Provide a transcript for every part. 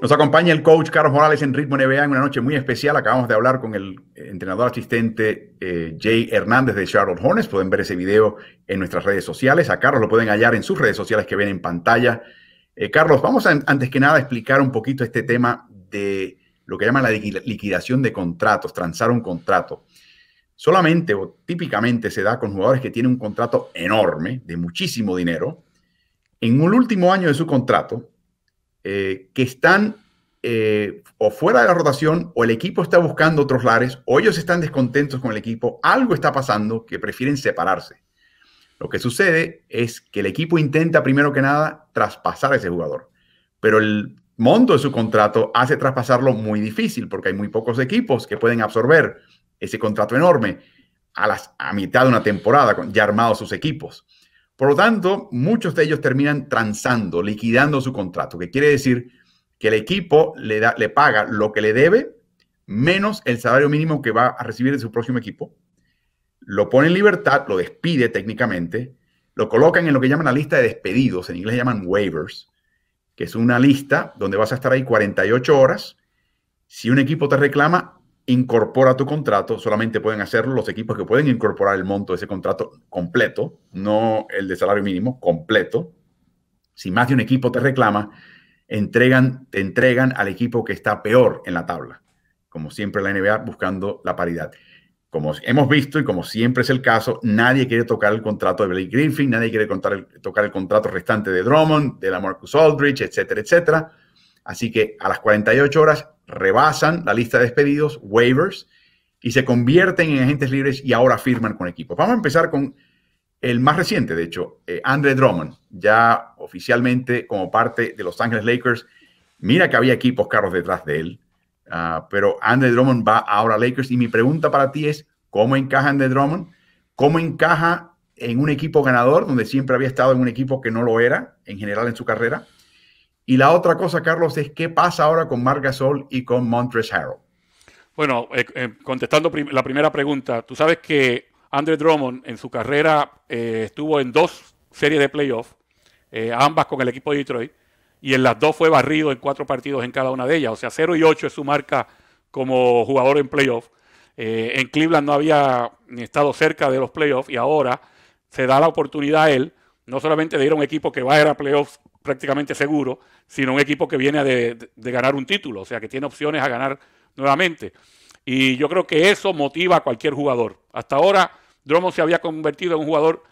Nos acompaña el coach Carlos Morales en Ritmo NBA en una noche muy especial. Acabamos de hablar con el entrenador asistente eh, Jay Hernández de Charlotte Hornets. Pueden ver ese video en nuestras redes sociales. A Carlos lo pueden hallar en sus redes sociales que ven en pantalla. Eh, Carlos, vamos antes que nada a explicar un poquito este tema de lo que llaman la liquidación de contratos, transar un contrato. Solamente o típicamente se da con jugadores que tienen un contrato enorme, de muchísimo dinero. En un último año de su contrato, eh, que están eh, o fuera de la rotación o el equipo está buscando otros lares o ellos están descontentos con el equipo, algo está pasando que prefieren separarse. Lo que sucede es que el equipo intenta primero que nada traspasar a ese jugador, pero el monto de su contrato hace traspasarlo muy difícil porque hay muy pocos equipos que pueden absorber ese contrato enorme a, las, a mitad de una temporada ya armados sus equipos. Por lo tanto, muchos de ellos terminan transando, liquidando su contrato, que quiere decir que el equipo le, da, le paga lo que le debe menos el salario mínimo que va a recibir de su próximo equipo, lo pone en libertad, lo despide técnicamente, lo colocan en lo que llaman la lista de despedidos, en inglés llaman waivers, que es una lista donde vas a estar ahí 48 horas. Si un equipo te reclama, incorpora tu contrato, solamente pueden hacerlo los equipos que pueden incorporar el monto de ese contrato completo, no el de salario mínimo, completo. Si más de un equipo te reclama, entregan, te entregan al equipo que está peor en la tabla, como siempre la NBA buscando la paridad. Como hemos visto y como siempre es el caso, nadie quiere tocar el contrato de Blake Griffin, nadie quiere tocar el contrato restante de Drummond, de la Marcus Aldridge, etcétera, etcétera. Así que a las 48 horas rebasan la lista de despedidos, waivers, y se convierten en agentes libres y ahora firman con equipos. Vamos a empezar con el más reciente, de hecho, eh, André Drummond, ya oficialmente como parte de Los Ángeles Lakers. Mira que había equipos carros detrás de él, ah, pero Andre Drummond va ahora a Lakers. Y mi pregunta para ti es, ¿cómo encaja Andre Drummond? ¿Cómo encaja en un equipo ganador, donde siempre había estado en un equipo que no lo era en general en su carrera? Y la otra cosa, Carlos, es qué pasa ahora con Marc Gasol y con Montres Harrell. Bueno, eh, eh, contestando la primera pregunta, tú sabes que Andre Drummond en su carrera eh, estuvo en dos series de playoffs, ambas con el equipo de Detroit, y en las dos fue barrido en cuatro partidos en cada una de ellas. O sea, 0 y 8 es su marca como jugador en playoffs. en Cleveland no había estado cerca de los playoffs y ahora se da la oportunidad a él no solamente de ir a un equipo que va a ir a playoffs prácticamente seguro, sino un equipo que viene de, ganar un título, o sea, que tiene opciones a ganar nuevamente. Y yo creo que eso motiva a cualquier jugador. Hasta ahora, Dromo se había convertido en un jugador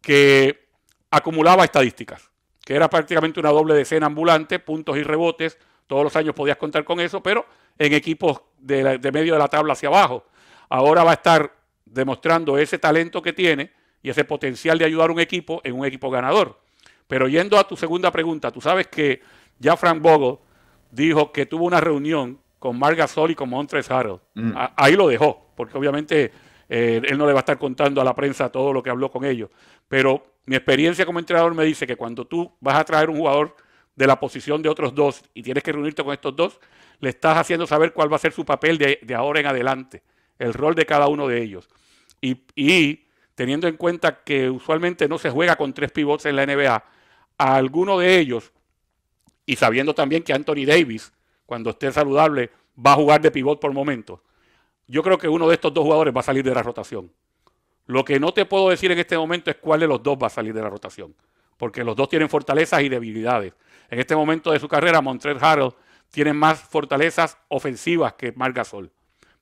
que acumulaba estadísticas, que era prácticamente una doble decena ambulante, puntos y rebotes, todos los años podías contar con eso, pero en equipos de, de medio de la tabla hacia abajo. Ahora va a estar demostrando ese talento que tiene y ese potencial de ayudar a un equipo en un equipo ganador. Pero yendo a tu segunda pregunta, tú sabes que ya Frank Bogo dijo que tuvo una reunión con marga Gasol y con Montres Harold. Mm. Ahí lo dejó, porque obviamente eh, él no le va a estar contando a la prensa todo lo que habló con ellos. Pero mi experiencia como entrenador me dice que cuando tú vas a traer un jugador de la posición de otros dos y tienes que reunirte con estos dos, le estás haciendo saber cuál va a ser su papel de, ahora en adelante, el rol de cada uno de ellos. Y, y, teniendo en cuenta que usualmente no se juega con tres pivotes en la NBA, a alguno de ellos, y sabiendo también que Anthony Davis, cuando esté saludable, va a jugar de pivot por momentos, yo creo que uno de estos dos jugadores va a salir de la rotación. Lo que no te puedo decir en este momento es cuál de los dos va a salir de la rotación, porque los dos tienen fortalezas y debilidades. En este momento de su carrera, Montreal Harold tiene más fortalezas ofensivas que Marc Gasol,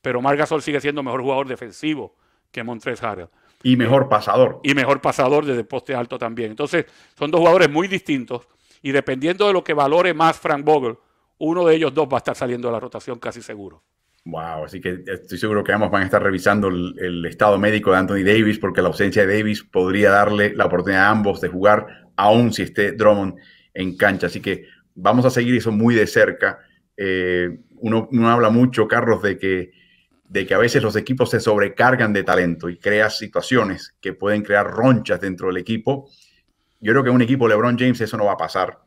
pero Marc Gasol sigue siendo mejor jugador defensivo que Montrez Harrell. Y mejor pasador. Y mejor pasador desde poste alto también. Entonces, son dos jugadores muy distintos y dependiendo de lo que valore más Frank Vogel, uno de ellos dos va a estar saliendo de la rotación casi seguro. Wow, así que estoy seguro que ambos van a estar revisando el, estado médico de Anthony Davis porque la ausencia de Davis podría darle la oportunidad a ambos de jugar, aún si esté Drummond en cancha. Así que vamos a seguir eso muy de cerca. Eh, uno, uno, habla mucho, Carlos, de que de que a veces los equipos se sobrecargan de talento y crea situaciones que pueden crear ronchas dentro del equipo. Yo creo que un equipo LeBron James eso no va a pasar.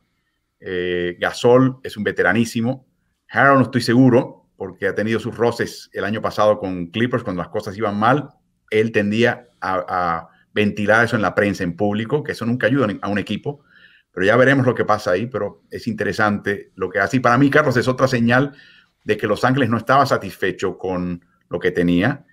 Eh, Gasol es un veteranísimo. Harold no estoy seguro porque ha tenido sus roces el año pasado con Clippers cuando las cosas iban mal. Él tendía a, a ventilar eso en la prensa, en público, que eso nunca ayuda a un equipo. Pero ya veremos lo que pasa ahí, pero es interesante lo que hace. Y para mí, Carlos, es otra señal de que Los Ángeles no estaba satisfecho con lo que tenía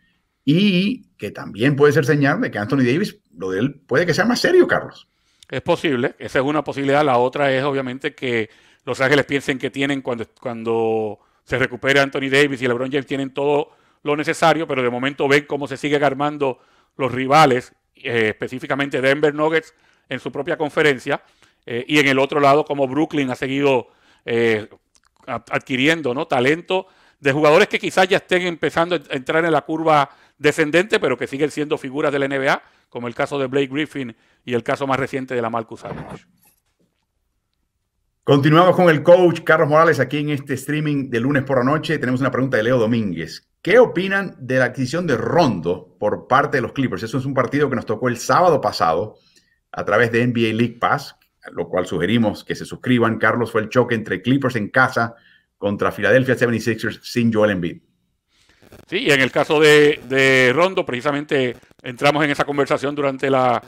y que también puede ser señal de que Anthony Davis, lo de él puede que sea más serio, Carlos. Es posible, esa es una posibilidad. La otra es obviamente que Los Ángeles piensen que tienen cuando, cuando se recupere Anthony Davis y LeBron James tienen todo lo necesario, pero de momento ven cómo se siguen armando los rivales, eh, específicamente Denver Nuggets en su propia conferencia, eh, y en el otro lado como Brooklyn ha seguido eh, adquiriendo ¿no? talento de jugadores que quizás ya estén empezando a entrar en la curva descendente, pero que siguen siendo figuras de la NBA, como el caso de Blake Griffin y el caso más reciente de la Marcus Continuamos con el coach Carlos Morales aquí en este streaming de lunes por la noche. Tenemos una pregunta de Leo Domínguez. ¿Qué opinan de la adquisición de Rondo por parte de los Clippers? Eso es un partido que nos tocó el sábado pasado a través de NBA League Pass, lo cual sugerimos que se suscriban. Carlos fue el choque entre Clippers en casa contra Philadelphia 76ers sin Joel Embiid. Sí, y en el caso de, Rondo, precisamente entramos en esa conversación durante la,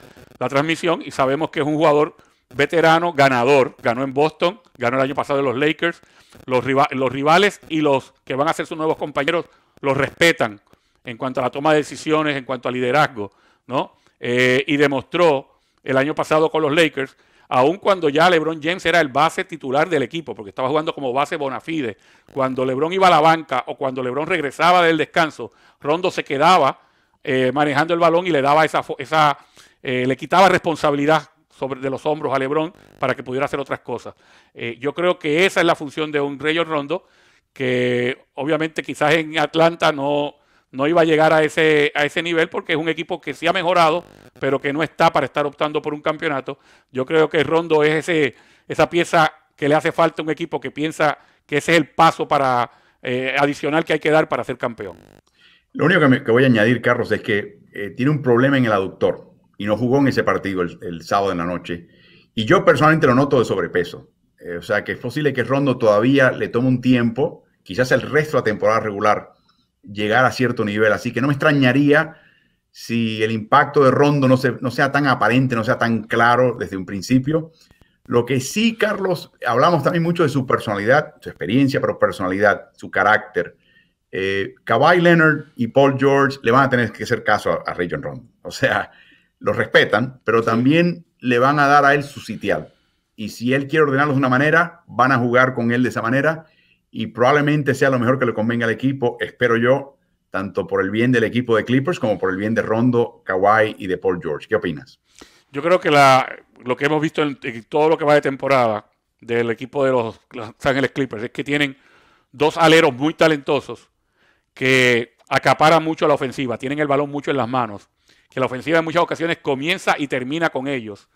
transmisión y sabemos que es un jugador veterano, ganador, ganó en Boston, ganó el año pasado en los Lakers, los, los rivales y los que van a ser sus nuevos compañeros los respetan en cuanto a la toma de decisiones, en cuanto a liderazgo, ¿no? Eh, y demostró el año pasado con los Lakers aun cuando ya LeBron James era el base titular del equipo, porque estaba jugando como base bonafide. Cuando LeBron iba a la banca o cuando LeBron regresaba del descanso, Rondo se quedaba eh, manejando el balón y le daba esa, esa eh, le quitaba responsabilidad sobre, de los hombros a LeBron para que pudiera hacer otras cosas. Eh, yo creo que esa es la función de un rey Rondo, que obviamente quizás en Atlanta no no iba a llegar a ese, a ese nivel porque es un equipo que sí ha mejorado, pero que no está para estar optando por un campeonato. Yo creo que Rondo es ese, esa pieza que le hace falta a un equipo que piensa que ese es el paso para, eh, adicional que hay que dar para ser campeón. Lo único que, voy a añadir, Carlos, es que eh, tiene un problema en el aductor y no jugó en ese partido el, sábado en la noche. Y yo personalmente lo noto de sobrepeso. Eh, o sea que es posible que Rondo todavía le tome un tiempo, quizás el resto de la temporada regular, llegar a cierto nivel. Así que no me extrañaría si el impacto de Rondo no, se, no sea tan aparente, no sea tan claro desde un principio. Lo que sí, Carlos, hablamos también mucho de su personalidad, su experiencia, pero personalidad, su carácter. Eh, Kawhi Leonard y Paul George le van a tener que hacer caso a, Ray John Rondo. O sea, lo respetan, pero también le van a dar a él su sitial. Y si él quiere ordenarlos de una manera, van a jugar con él de esa manera y probablemente sea lo mejor que le convenga al equipo, espero yo, tanto por el bien del equipo de Clippers como por el bien de Rondo, Kawhi y de Paul George. ¿Qué opinas? Yo creo que la, lo que hemos visto en, todo lo que va de temporada del equipo de los Los Clippers es que tienen dos aleros muy talentosos que acaparan mucho la ofensiva, tienen el balón mucho en las manos, que la ofensiva en muchas ocasiones comienza y termina con ellos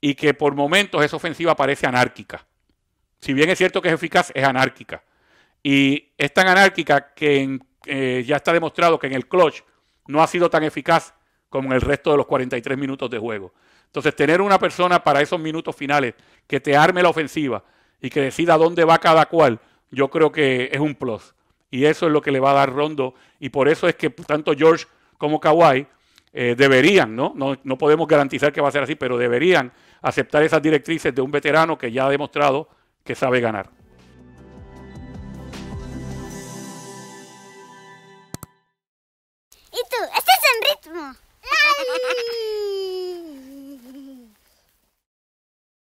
y que por momentos esa ofensiva parece anárquica si bien es cierto que es eficaz, es anárquica. Y es tan anárquica que eh, ya está demostrado que en el clutch no ha sido tan eficaz como en el resto de los 43 minutos de juego. Entonces, tener una persona para esos minutos finales que te arme la ofensiva y que decida dónde va cada cual, yo creo que es un plus. Y eso es lo que le va a dar Rondo. Y por eso es que tanto George como Kawhi eh, deberían, ¿no? ¿no? No podemos garantizar que va a ser así, pero deberían aceptar esas directrices de un veterano que ya ha demostrado que sabe ganar.